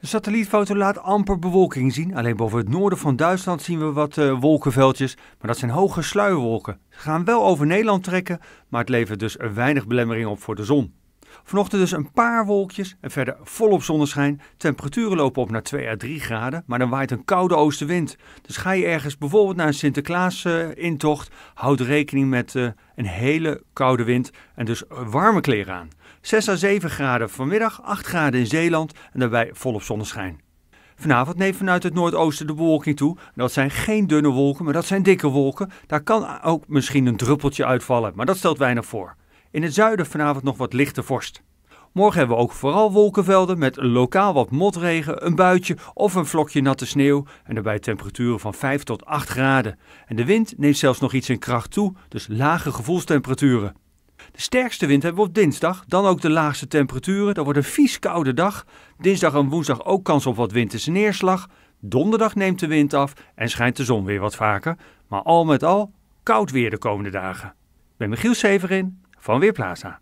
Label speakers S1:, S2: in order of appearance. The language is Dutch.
S1: De satellietfoto laat amper bewolking zien. Alleen boven het noorden van Duitsland zien we wat eh, wolkenveldjes. Maar dat zijn hoge sluierwolken. Ze gaan wel over Nederland trekken, maar het levert dus weinig belemmering op voor de zon. Vanochtend dus een paar wolkjes en verder volop zonneschijn. Temperaturen lopen op naar 2 à 3 graden, maar dan waait een koude oostenwind. Dus ga je ergens bijvoorbeeld naar een Sinterklaas-intocht, eh, houd rekening met eh, een hele koude wind en dus eh, warme kleren aan. 6 à 7 graden vanmiddag, 8 graden in Zeeland en daarbij volop zonneschijn. Vanavond neemt vanuit het noordoosten de bewolking toe. Dat zijn geen dunne wolken, maar dat zijn dikke wolken. Daar kan ook misschien een druppeltje uitvallen, maar dat stelt weinig voor. In het zuiden vanavond nog wat lichte vorst. Morgen hebben we ook vooral wolkenvelden met lokaal wat motregen, een buitje of een vlokje natte sneeuw. En daarbij temperaturen van 5 tot 8 graden. En de wind neemt zelfs nog iets in kracht toe, dus lage gevoelstemperaturen. De sterkste wind hebben we op dinsdag, dan ook de laagste temperaturen. Dat wordt een vies koude dag. Dinsdag en woensdag ook kans op wat winterse neerslag. Donderdag neemt de wind af en schijnt de zon weer wat vaker. Maar al met al koud weer de komende dagen. Ik ben Michiel Severin Formviplasser